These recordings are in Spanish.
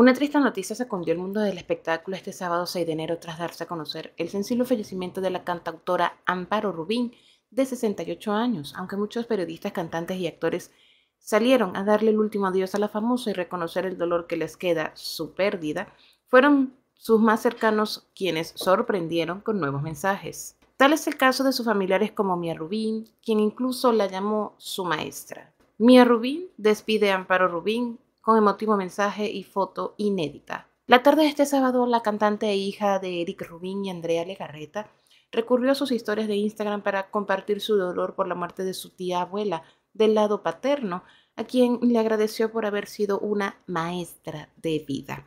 Una triste noticia sacudió el mundo del espectáculo este sábado 6 de enero tras darse a conocer el sencillo fallecimiento de la cantautora Amparo Rubín, de 68 años, aunque muchos periodistas, cantantes y actores salieron a darle el último adiós a la famosa y reconocer el dolor que les queda su pérdida, fueron sus más cercanos quienes sorprendieron con nuevos mensajes. Tal es el caso de sus familiares como Mia Rubín, quien incluso la llamó su maestra. Mia Rubín despide a Amparo Rubín con emotivo mensaje y foto inédita. La tarde de este sábado, la cantante e hija de Eric Rubín y Andrea Legarreta recurrió a sus historias de Instagram para compartir su dolor por la muerte de su tía abuela del lado paterno, a quien le agradeció por haber sido una maestra de vida.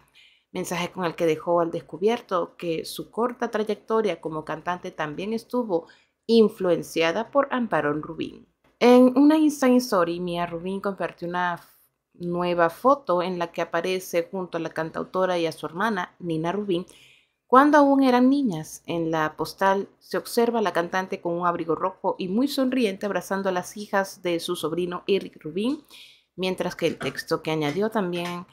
Mensaje con el que dejó al descubierto que su corta trayectoria como cantante también estuvo influenciada por Amparón Rubín. En una Instagram Story, Mia Rubín compartió una nueva foto en la que aparece junto a la cantautora y a su hermana, Nina Rubín, cuando aún eran niñas. En la postal se observa a la cantante con un abrigo rojo y muy sonriente abrazando a las hijas de su sobrino Eric Rubín, mientras que el texto que añadió también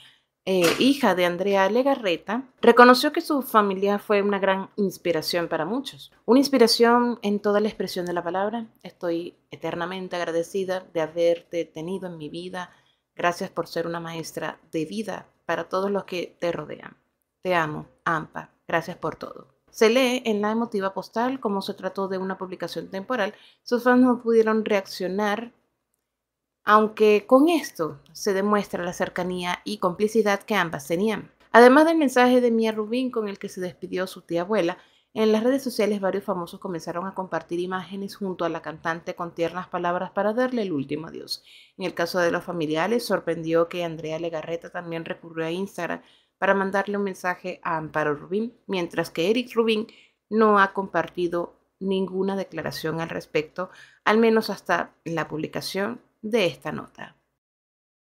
eh, hija de Andrea Legarreta, reconoció que su familia fue una gran inspiración para muchos. Una inspiración en toda la expresión de la palabra. Estoy eternamente agradecida de haberte tenido en mi vida, Gracias por ser una maestra de vida para todos los que te rodean. Te amo, AMPA. Gracias por todo. Se lee en la emotiva postal como se trató de una publicación temporal. Sus fans no pudieron reaccionar, aunque con esto se demuestra la cercanía y complicidad que ambas tenían. Además del mensaje de Mia Rubin con el que se despidió su tía abuela, en las redes sociales varios famosos comenzaron a compartir imágenes junto a la cantante con tiernas palabras para darle el último adiós. En el caso de los familiares, sorprendió que Andrea Legarreta también recurrió a Instagram para mandarle un mensaje a Amparo Rubín, mientras que Eric Rubín no ha compartido ninguna declaración al respecto, al menos hasta la publicación de esta nota.